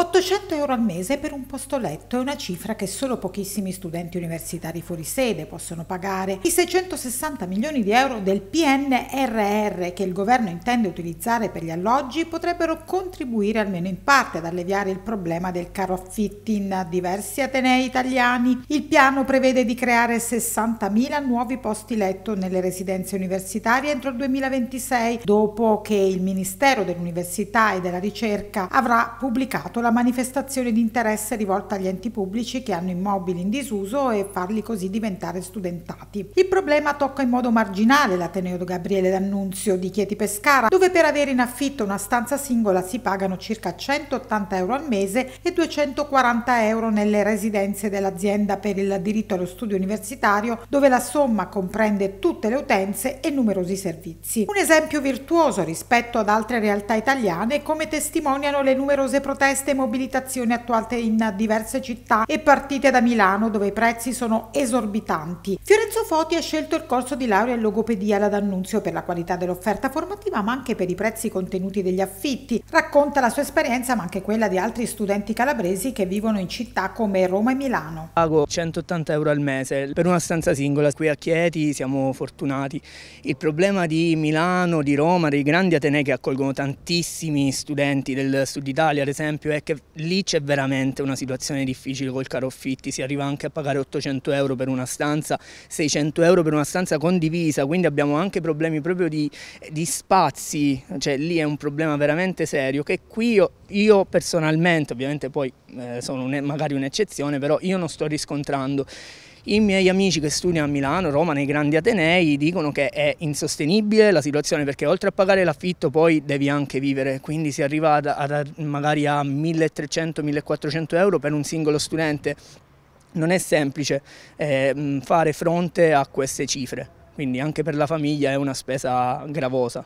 800 euro al mese per un posto letto è una cifra che solo pochissimi studenti universitari fuori sede possono pagare. I 660 milioni di euro del PNRR che il governo intende utilizzare per gli alloggi potrebbero contribuire almeno in parte ad alleviare il problema del caro affitti in diversi atenei italiani. Il piano prevede di creare 60.000 nuovi posti letto nelle residenze universitarie entro il 2026, dopo che il Ministero dell'Università e della Ricerca avrà pubblicato la la manifestazione di interesse rivolta agli enti pubblici che hanno immobili in disuso e farli così diventare studentati. Il problema tocca in modo marginale l'Ateneo Gabriele D'Annunzio di Chieti Pescara, dove per avere in affitto una stanza singola si pagano circa 180 euro al mese e 240 euro nelle residenze dell'azienda per il diritto allo studio universitario, dove la somma comprende tutte le utenze e numerosi servizi. Un esempio virtuoso rispetto ad altre realtà italiane come testimoniano le numerose proteste mobilitazioni attuate in diverse città e partite da Milano dove i prezzi sono esorbitanti. Fiorenzo Foti ha scelto il corso di laurea in logopedia alla D'Annunzio per la qualità dell'offerta formativa ma anche per i prezzi contenuti degli affitti. Racconta la sua esperienza ma anche quella di altri studenti calabresi che vivono in città come Roma e Milano. Pago 180 euro al mese per una stanza singola. Qui a Chieti siamo fortunati. Il problema di Milano, di Roma, dei grandi atenei che accolgono tantissimi studenti del sud Italia ad esempio è perché lì c'è veramente una situazione difficile col caro affitti, si arriva anche a pagare 800 euro per una stanza, 600 euro per una stanza condivisa, quindi abbiamo anche problemi proprio di, di spazi, cioè lì è un problema veramente serio che qui io, io personalmente, ovviamente poi eh, sono un, magari un'eccezione, però io non sto riscontrando. I miei amici che studiano a Milano, Roma, nei grandi Atenei dicono che è insostenibile la situazione perché oltre a pagare l'affitto poi devi anche vivere, quindi si arriva ad, ad, magari a 1300-1400 euro per un singolo studente. Non è semplice eh, mm, fare fronte a queste cifre, quindi anche per la famiglia è una spesa gravosa.